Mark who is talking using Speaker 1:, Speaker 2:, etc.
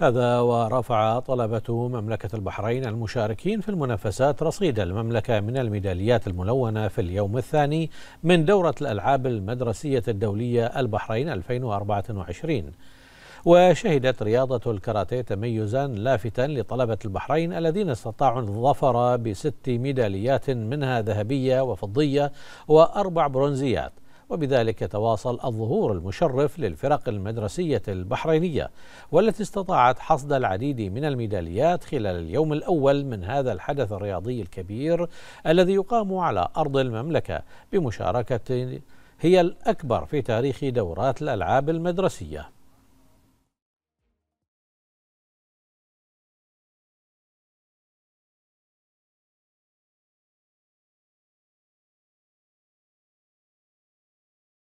Speaker 1: هذا ورفع طلبة مملكة البحرين المشاركين في المنافسات رصيد المملكة من الميداليات الملونة في اليوم الثاني من دورة الألعاب المدرسية الدولية البحرين 2024 وشهدت رياضة الكاراتيه تميزا لافتا لطلبة البحرين الذين استطاعوا الظفر بست ميداليات منها ذهبية وفضية وأربع برونزيات وبذلك يتواصل الظهور المشرف للفرق المدرسية البحرينية والتي استطاعت حصد العديد من الميداليات خلال اليوم الأول من هذا الحدث الرياضي الكبير الذي يقام على أرض المملكة بمشاركة هي الأكبر في تاريخ دورات الألعاب المدرسية